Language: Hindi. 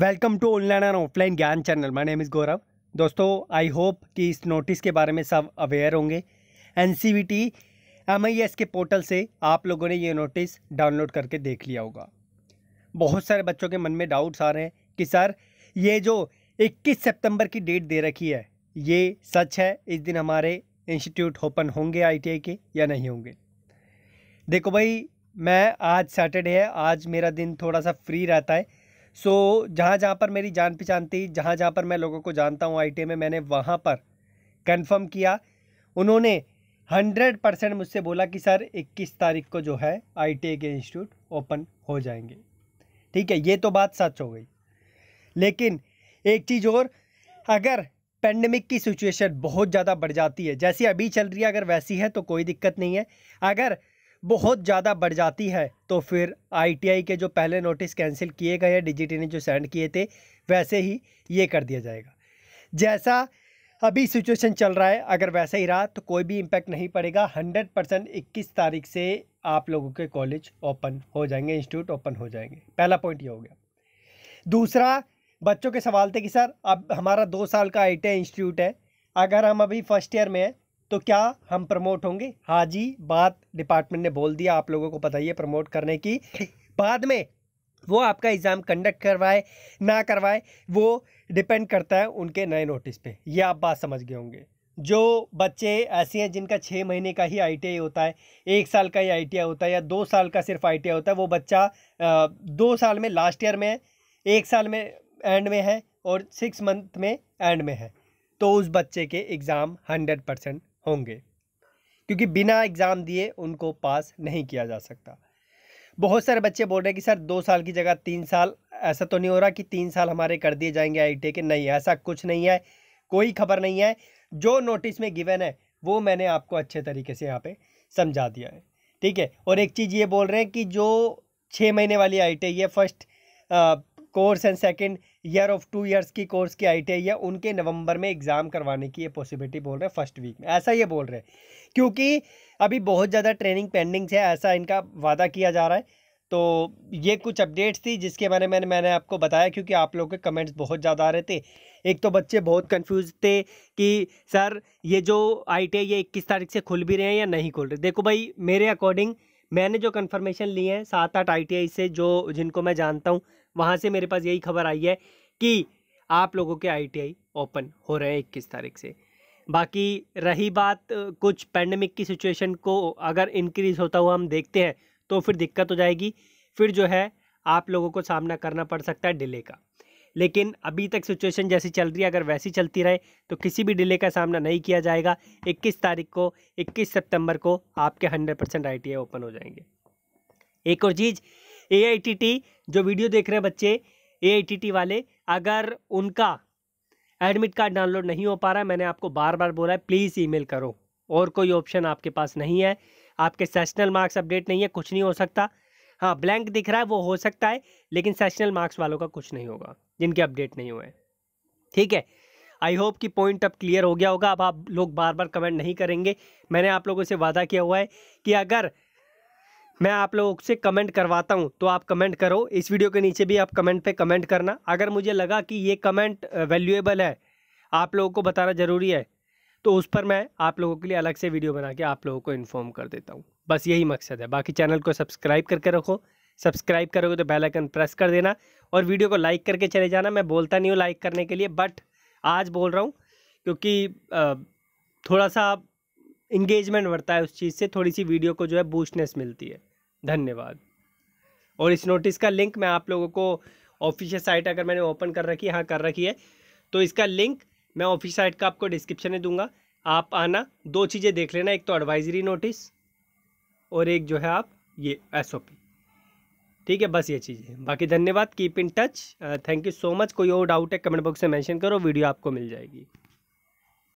welcome to online and offline Gyan channel my name is Gaurav दोस्तों आई होप कि इस नोटिस के बारे में सब अवेयर होंगे N C V T M I S के पोर्टल से आप लोगों ने ये नोटिस डाउनलोड करके देख लिया होगा बहुत सारे बच्चों के मन में डाउट्स आ रहे हैं कि सर ये जो 21 सितंबर की डेट दे रखी है ये सच है इस दिन हमारे इंस्टीट्यूट ओपन होंगे आई टी आई के या नहीं होंगे देखो भाई मैं आज सैटरडे है आज मेरा दिन थोड़ा सा फ्री रहता है सो so, जहाँ जहाँ पर मेरी जान पहचान थी जहाँ जहाँ पर मैं लोगों को जानता हूँ आई में मैंने वहाँ पर कन्फर्म किया उन्होंने हंड्रेड परसेंट मुझसे बोला कि सर इक्कीस तारीख को जो है आई के इंस्टीट्यूट ओपन हो जाएंगे ठीक है ये तो बात सच हो गई लेकिन एक चीज़ और अगर पेंडेमिक की सिचुएशन बहुत ज़्यादा बढ़ जाती है जैसी अभी चल रही है अगर वैसी है तो कोई दिक्कत नहीं है अगर बहुत ज़्यादा बढ़ जाती है तो फिर आईटीआई के जो पहले नोटिस कैंसिल किए गए हैं डीजीटी ने जो सेंड किए थे वैसे ही ये कर दिया जाएगा जैसा अभी सिचुएशन चल रहा है अगर वैसा ही रहा तो कोई भी इम्पैक्ट नहीं पड़ेगा हंड्रेड परसेंट इक्कीस तारीख से आप लोगों के कॉलेज ओपन हो जाएंगे इंस्टीट्यूट ओपन हो जाएंगे पहला पॉइंट ये हो गया दूसरा बच्चों के सवाल थे कि सर अब हमारा दो साल का आई इंस्टीट्यूट है अगर हम अभी फर्स्ट ईयर में हैं तो क्या हम प्रमोट होंगे हाँ जी बात डिपार्टमेंट ने बोल दिया आप लोगों को पता ही है प्रमोट करने की बाद में वो आपका एग्ज़ाम कंडक्ट करवाए ना करवाए वो डिपेंड करता है उनके नए नोटिस पे ये आप बात समझ गए होंगे जो बच्चे ऐसे हैं जिनका छः महीने का ही आई होता है एक साल का ही आई होता है या दो साल का सिर्फ आई होता है वो बच्चा दो साल में लास्ट ईयर में है एक साल में एंड में है और सिक्स मंथ में एंड में है तो उस बच्चे के एग्ज़ाम हंड्रेड परसेंट होंगे क्योंकि बिना एग्ज़ाम दिए उनको पास नहीं किया जा सकता बहुत सारे बच्चे बोल रहे हैं कि सर दो साल की जगह तीन साल ऐसा तो नहीं हो रहा कि तीन साल हमारे कर दिए जाएंगे आई के नहीं ऐसा कुछ नहीं है कोई खबर नहीं है जो नोटिस में गिवन है वो मैंने आपको अच्छे तरीके से यहाँ पे समझा दिया है ठीक है और एक चीज़ ये बोल रहे हैं कि जो छः महीने वाली आई टी है first course and second year of two years की कोर्स की आई है उनके नवंबर में एग्ज़ाम करवाने की ये पॉसिबिलिटी बोल रहे हैं फर्स्ट वीक में ऐसा ये बोल रहे हैं क्योंकि अभी बहुत ज़्यादा ट्रेनिंग पेंडिंग्स है ऐसा इनका वादा किया जा रहा है तो ये कुछ अपडेट्स थी जिसके बारे में मैंने, मैंने आपको बताया क्योंकि आप लोगों के कमेंट्स बहुत ज़्यादा आ रहे थे एक तो बच्चे बहुत कंफ्यूज थे कि सर ये जो आई ये इक्कीस तारीख से खुल भी रहे हैं या नहीं खुल रहे देखो भाई मेरे अकॉर्डिंग मैंने जो कन्फर्मेशन लिए हैं सात आठ आई से जो जिनको मैं जानता हूँ वहाँ से मेरे पास यही खबर आई है कि आप लोगों के आईटीआई ओपन हो रहे हैं इक्कीस तारीख से बाकी रही बात कुछ पैंडमिक की सिचुएशन को अगर इंक्रीज़ होता हुआ हम देखते हैं तो फिर दिक्कत हो जाएगी फिर जो है आप लोगों को सामना करना पड़ सकता है डिले का लेकिन अभी तक सिचुएशन जैसी चल रही है अगर वैसी चलती रहे तो किसी भी डिले का सामना नहीं किया जाएगा 21 तारीख को 21 सितंबर को आपके 100 परसेंट आई ओपन हो जाएंगे एक और चीज़ ए जो वीडियो देख रहे हैं बच्चे ए वाले अगर उनका एडमिट कार्ड डाउनलोड नहीं हो पा रहा है मैंने आपको बार बार बोला है प्लीज़ ईमेल करो और कोई ऑप्शन आपके पास नहीं है आपके सेशनल मार्क्स अपडेट नहीं है कुछ नहीं हो सकता हाँ ब्लैंक दिख रहा है वो हो सकता है लेकिन सेशनल मार्क्स वालों का कुछ नहीं होगा जिनके अपडेट नहीं हुए ठीक है आई होप कि पॉइंट अब क्लियर हो गया होगा अब आप लोग बार बार कमेंट नहीं करेंगे मैंने आप लोगों से वादा किया हुआ है कि अगर मैं आप लोगों से कमेंट करवाता हूँ तो आप कमेंट करो इस वीडियो के नीचे भी आप कमेंट पे कमेंट करना अगर मुझे लगा कि ये कमेंट वैल्यूएबल है आप लोगों को बताना ज़रूरी है तो उस पर मैं आप लोगों के लिए अलग से वीडियो बना के आप लोगों को इन्फॉर्म कर देता हूँ बस यही मकसद है बाकी चैनल को सब्सक्राइब करके रखो सब्सक्राइब करोगे तो बेल आइकन प्रेस कर देना और वीडियो को लाइक करके चले जाना मैं बोलता नहीं हूँ लाइक करने के लिए बट आज बोल रहा हूँ क्योंकि थोड़ा सा इंगेजमेंट बढ़ता है उस चीज़ से थोड़ी सी वीडियो को जो है बूस्टनेस मिलती है धन्यवाद और इस नोटिस का लिंक मैं आप लोगों को ऑफिशियल साइट अगर मैंने ओपन कर रखी है हाँ कर रखी है तो इसका लिंक मैं ऑफिस साइट का आपको डिस्क्रिप्शन में दूंगा आप आना दो चीज़ें देख लेना एक तो एडवाइजरी नोटिस और एक जो है आप ये एसओपी ठीक है बस ये चीज़ें बाकी धन्यवाद keep in touch thank you so much कोई और डाउट है कमेंट बॉक्स में मैंशन करो वीडियो आपको मिल जाएगी